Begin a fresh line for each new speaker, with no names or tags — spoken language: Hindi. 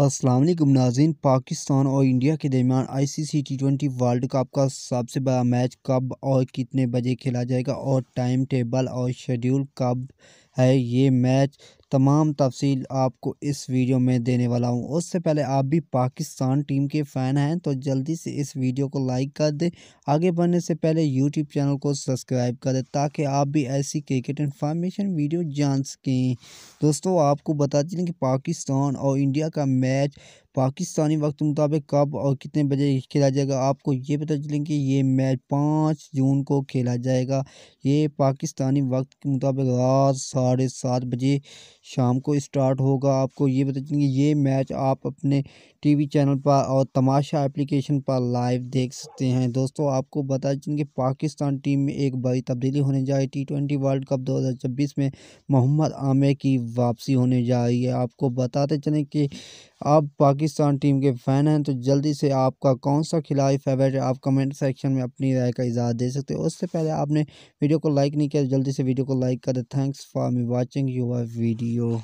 असलम नाजीन पाकिस्तान और इंडिया के दरमियान ICC T twenty world cup का सबसे बड़ा मैच कब और कितने बजे खेला जाएगा और टाइम टेबल और शेड्यूल कब है ये मैच तमाम तफसील आपको इस वीडियो में देने वाला हूँ उससे पहले आप भी पाकिस्तान टीम के फ़ैन हैं तो जल्दी से इस वीडियो को लाइक कर दें आगे बढ़ने से पहले यूट्यूब चैनल को सब्सक्राइब कर दें ताकि आप भी ऐसी क्रिकेट इन्फॉर्मेशन वीडियो जान सकें दोस्तों आपको बता दें कि पाकिस्तान और इंडिया का मैच पाकिस्तानी वक्त मुताबिक कब और कितने बजे खेला जाएगा आपको ये पता चलेंगे ये मैच पाँच जून को खेला जाएगा ये पाकिस्तानी वक्त के मुताबिक रात साढ़े सात बजे शाम को स्टार्ट होगा आपको ये पता चलेंगे ये मैच आप अपने टीवी चैनल पर और तमाशा एप्लीकेशन पर लाइव देख सकते हैं दोस्तों आपको बता चलेंगे कि पाकिस्तान टीम में एक बड़ी तब्दीली होने जा रही टी ट्वेंटी वर्ल्ड कप दो हज़ार छब्बीस में मोहम्मद आमिर की वापसी होने जा रही है आपको बताते चलें कि आप पाकिस्तान टीम के फ़ैन हैं तो जल्दी से आपका कौन सा खिलाड़ी फेवरेट है आप कमेंट सेक्शन में अपनी राय का इजाज़ दे सकते हो उससे पहले आपने वीडियो को लाइक नहीं किया तो जल्दी से वीडियो को लाइक करें thanks for me watching your video